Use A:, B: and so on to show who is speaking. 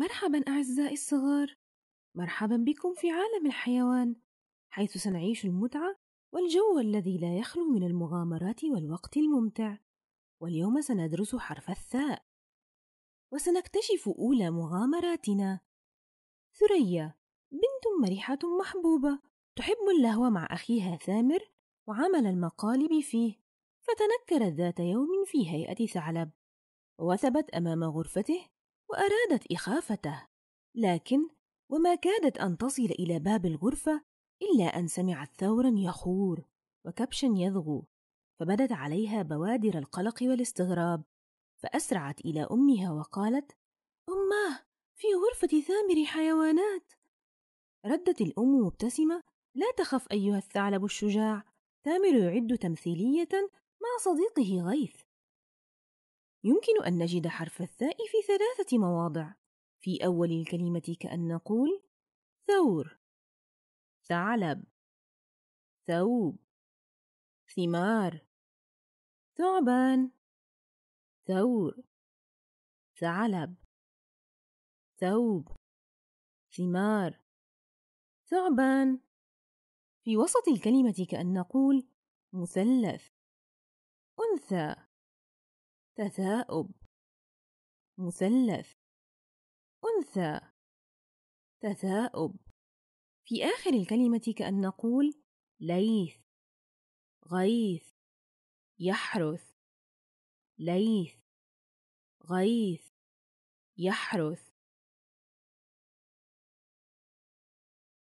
A: مرحبا أعزائي الصغار
B: مرحبا بكم في عالم الحيوان حيث سنعيش المتعة والجو الذي لا يخلو من المغامرات والوقت الممتع واليوم سندرس حرف الثاء وسنكتشف أولى مغامراتنا ثريا بنت مرحة محبوبة تحب اللهو مع أخيها ثامر وعمل المقالب فيه فتنكرت ذات يوم في هيئة ثعلب وثبت أمام غرفته وأرادت إخافته لكن وما كادت أن تصل إلى باب الغرفة إلا أن سمعت ثورا يخور وكبشا يذغو فبدت عليها بوادر القلق والاستغراب فأسرعت إلى أمها وقالت أماه في غرفة ثامر حيوانات ردت الأم مبتسمة لا تخف أيها الثعلب الشجاع ثامر يعد تمثيلية مع صديقه غيث يمكن أن نجد حرف الثاء في ثلاثة مواضع في أول الكلمة كأن نقول ثور ثعلب ثوب
A: ثمار ثعبان ثور ثعلب ثوب ثمار ثعبان في وسط الكلمة كأن نقول مثلث أنثى تثاؤب مثلث أنثى تثاؤب في آخر الكلمة كأن نقول ليث غيث يحرث ليث غيث يحرث